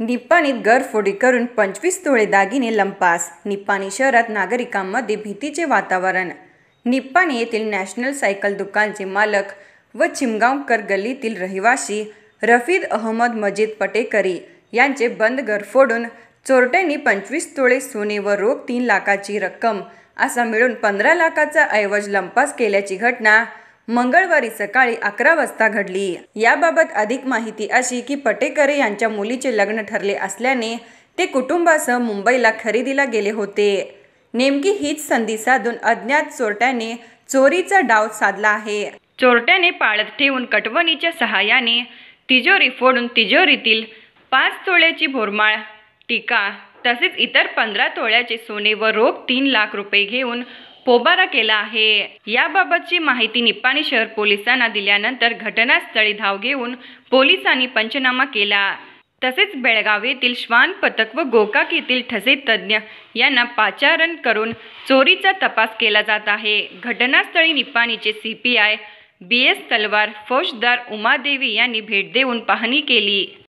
निप्पाणीत घरफोडी करून पंचवीस तोळे दागिने लंपास निप्पाणी शहरात नागरिकांमध्ये भीतीचे वातावरण निप्पाणी येथील नॅशनल सायकल दुकानचे मालक व चिमगावकर गल्लीतील रहिवासी रफीद अहमद मजीद पटेकरी यांचे बंद घर फोडून चोरट्यांनी पंचवीस तोळे सोने व रोख तीन लाखाची रक्कम असा मिळून पंधरा लाखाचा ऐवज लंपास केल्याची घटना मंगळवारी सकाळी अकरा वाजता घडली याबाबत अधिक माहिती अशी की पटेकरे यांच्या मुलीचे लग्न ठरले असल्याने ते कुटुंबासह मुंबईला खरेदीला गेले होते नेमकी हीच संधी साधून अज्ञात चोरट्याने चोरीचा डाव साधला आहे चोरट्याने पाळत ठेवून कटवणीच्या सहाय्याने तिजोरी फोडून तिजोरीतील पाच तोळ्याची भोरमाळ टीका तसेच इतर पंधरा तोळ्याचे सोने व रोख तीन लाख रुपये घेऊन पोबारा केला आहे याबाबतची माहिती निप्पाणी शहर पोलिसांना दिल्यानंतर घटनास्थळी धाव घेऊन पोलिसांनी पंचनामा केला तसेच बेळगाव येथील श्वान पथक व गोकाक येथील ठसे तज्ज्ञ यांना पाचारण करून चोरीचा तपास केला जात आहे घटनास्थळी निपाणीचे C P I B S Talwar फौजदार उमादेवी यांनी भेट देऊन पाहणी केली